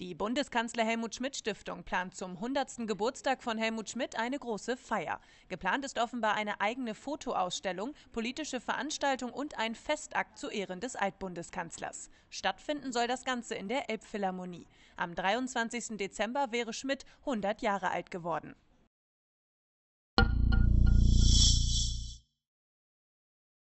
Die Bundeskanzler Helmut Schmidt Stiftung plant zum 100. Geburtstag von Helmut Schmidt eine große Feier. Geplant ist offenbar eine eigene Fotoausstellung, politische Veranstaltung und ein Festakt zu Ehren des Altbundeskanzlers. Stattfinden soll das Ganze in der Elbphilharmonie. Am 23. Dezember wäre Schmidt 100 Jahre alt geworden.